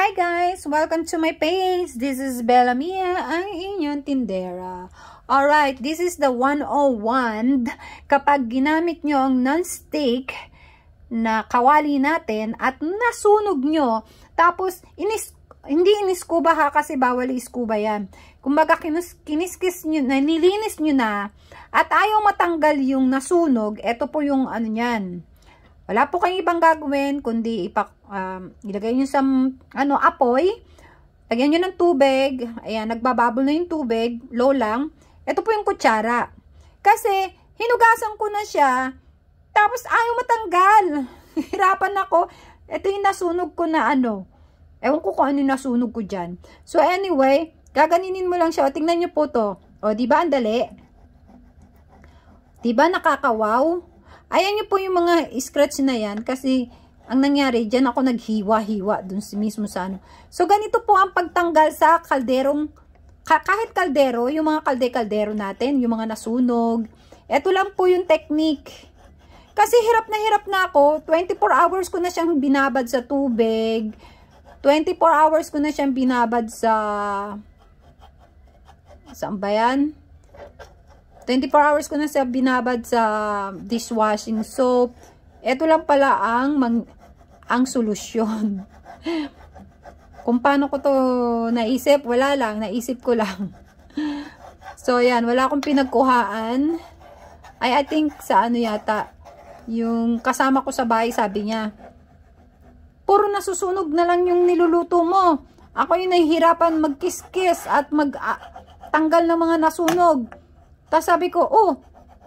Hi guys! Welcome to my page! This is Bella Mia, ang inyong tindera. Alright, this is the 101. Kapag ginamit nyo ang non-stick na kawali natin at nasunog nyo, tapos inis hindi iniskuba ha kasi bawal iskuba yan. Kumbaga kinis, kiniskis nyo na, nilinis nyo na at ayaw matanggal yung nasunog, eto po yung ano yan wala po kayong ibang gagawin, kundi ipak, um, ilagay niyo sa ano, apoy. Lagyan nyo ng tubig. Ayan, nagbababol na yung tubig. Low lang. Ito po yung kutsara. Kasi, hinugasan ko na siya. Tapos, ayaw matanggal. Hirapan ako. Ito yung nasunog ko na ano. Ewan ko kung ano nasunog ko dyan. So, anyway, gaganinin mo lang siya. tingnan niyo po to. O, diba ang dali? Diba nakakawaw? Ayan nyo po yung mga scratch na yan kasi ang nangyari dyan ako naghiwa-hiwa dun mismo sa ano. So ganito po ang pagtanggal sa kalderong, kahit kaldero, yung mga kalde-kaldero natin, yung mga nasunog. Ito lang po yung technique. Kasi hirap na hirap na ako. 24 hours ko na siyang binabad sa tubig. 24 hours ko na siyang binabad sa... Saan ba yan? 24 hours ko na siya binabad sa dishwashing soap. Ito lang pala ang mang, ang solusyon. Kung paano ko to naisip, wala lang. Naisip ko lang. so, yan. Wala akong pinagkuhaan. Ay, I think sa ano yata, yung kasama ko sa bahay, sabi niya, puro nasusunog na lang yung niluluto mo. Ako yung nahihirapan magkiskis at magtanggal ng mga nasunog. Tapos sabi ko, oh,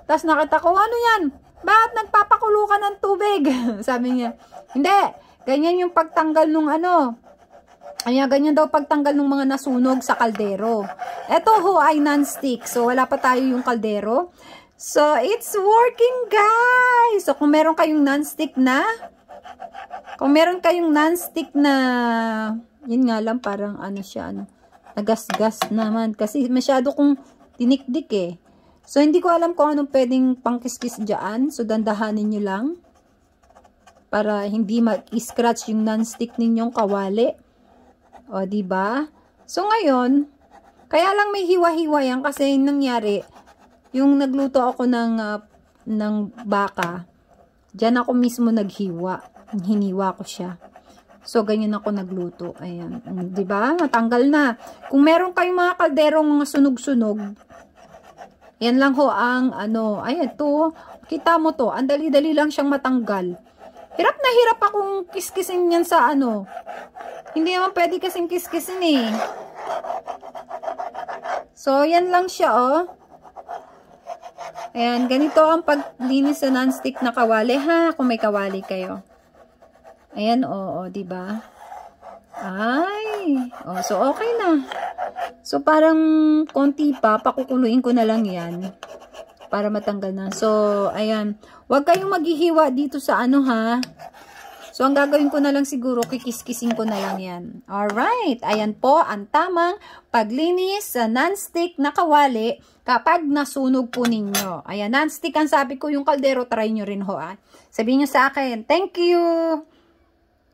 tapos nakita ko, ano yan? Bakit nagpapakulo ka ng tubig? sabi niya, hindi, ganyan yung pagtanggal nung ano, ay, ganyan daw pagtanggal ng mga nasunog sa kaldero. Ito ho ay non-stick. So, wala pa tayo yung kaldero. So, it's working, guys! So, kung meron kayong non-stick na, kung meron kayong non-stick na, yun nga lang, parang ano siya, ano, nagasgas naman. Kasi masyado kong tinikdik eh. So, hindi ko alam kung anong pwedeng pangkiskis dyan. So, dandahanin nyo lang. Para hindi mag-scratch yung non-stick ninyong kawali. O, ba diba? So, ngayon, kaya lang may hiwa-hiwa yan kasi nangyari, yung nagluto ako ng, uh, ng baka, dyan ako mismo naghiwa. Hiniwa ko siya. So, ganyan ako nagluto. Ayan. ba diba? Matanggal na. Kung meron kayong mga kalderong mga sunog-sunog, yan lang ho ang ano, ayan to, kita mo to, ang dali-dali lang siyang matanggal. Hirap na hirap akong kiskisin yan sa ano. Hindi naman pwede kasing kiskisin eh. So, yan lang siya oh. Ayan, ganito ang paglinis sa non-stick na kawali ha, kung may kawali kayo. Ayan, oo, oh, oh, 'di ba? Ay, oh, so okay na. So, parang konti pa, pakukuluin ko na lang yan para matanggal na. So, ayan. Huwag kayong maghihiwa dito sa ano ha. So, ang gagawin ko na lang siguro, kikis ko na lang yan. Alright, ayan po ang tamang paglinis sa non-stick na kawali kapag nasunog po ninyo. Ayan, non-stick ang sabi ko, yung kaldero, try nyo rin ho ah. Sabihin nyo sa akin, thank you!